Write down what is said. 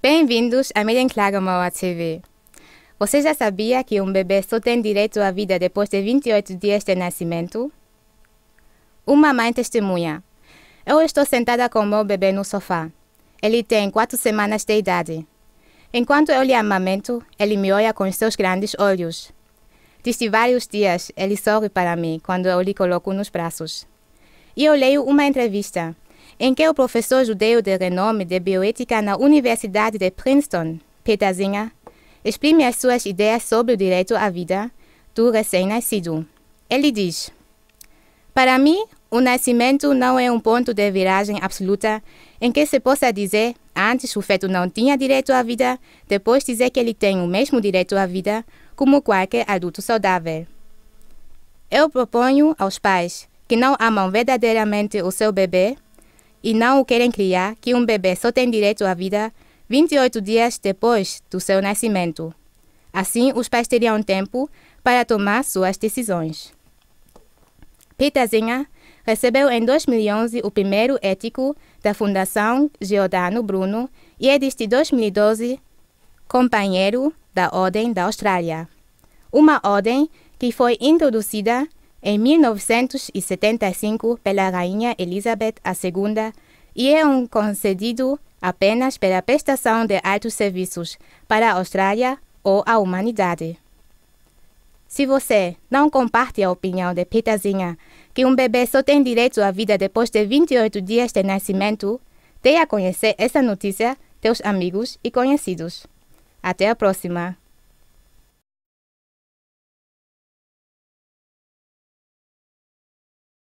Bem-vindos à Miriam Klagemauer TV. Você já sabia que um bebê só tem direito à vida depois de 28 dias de nascimento? Uma mãe testemunha. Eu estou sentada com meu bebê no sofá. Ele tem quatro semanas de idade. Enquanto eu lhe amamento, ele me olha com seus grandes olhos. Desde vários dias, ele sorri para mim quando eu lhe coloco nos braços. E eu leio uma entrevista em que o professor judeu de renome de bioética na Universidade de Princeton, Peter Singer, exprime as suas ideias sobre o direito à vida do recém-nascido. Ele diz: Para mim, o nascimento não é um ponto de viragem absoluta em que se possa dizer antes o feto não tinha direito à vida, depois dizer que ele tem o mesmo direito à vida como qualquer adulto saudável. Eu proponho aos pais que não amam verdadeiramente o seu bebê e não o querem criar que um bebê só tem direito à vida 28 dias depois do seu nascimento. Assim, os pais teriam tempo para tomar suas decisões. Pitazinha recebeu em 2011 o primeiro ético da Fundação Giordano Bruno e é desde 2012 companheiro da Ordem da Austrália. Uma ordem que foi introduzida em 1975 pela Rainha Elizabeth II e é um concedido apenas pela prestação de altos serviços para a Austrália ou a humanidade. Se você não compartilha a opinião de Peterzinha que um bebê só tem direito à vida depois de 28 dias de nascimento, dê a conhecer essa notícia teus amigos e conhecidos. Até a próxima!